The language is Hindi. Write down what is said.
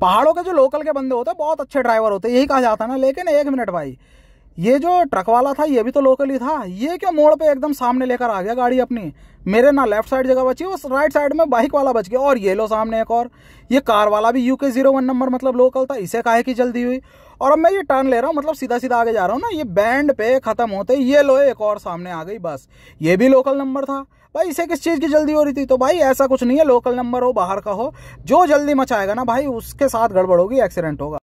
पहाड़ों के जो लोकल के बंदे होते हैं बहुत अच्छे ड्राइवर होते हैं यही कहा जाता है ना लेकिन एक मिनट भाई ये जो ट्रक वाला था ये भी तो लोकल ही था ये क्यों मोड़ पे एकदम सामने लेकर आ गया गाड़ी अपनी मेरे ना लेफ्ट साइड जगह बची उस राइट साइड में बाइक वाला बच गया और ये लो सामने एक और ये कार वाला भी यूके जीरो वन नंबर मतलब लोकल था इसे काहे की जल्दी हुई और अब मैं ये टर्न ले रहा हूँ मतलब सीधा सीधा आगे जा रहा हूँ ना ये बैंड पे खत्म होते ये लो एक और सामने आ गई बस ये भी लोकल नंबर था भाई इसे किस चीज़ की जल्दी हो रही थी तो भाई ऐसा कुछ नहीं है लोकल नंबर हो बाहर का हो जो जल्दी मचाएगा ना भाई उसके साथ गड़बड़ होगी एक्सीडेंट होगा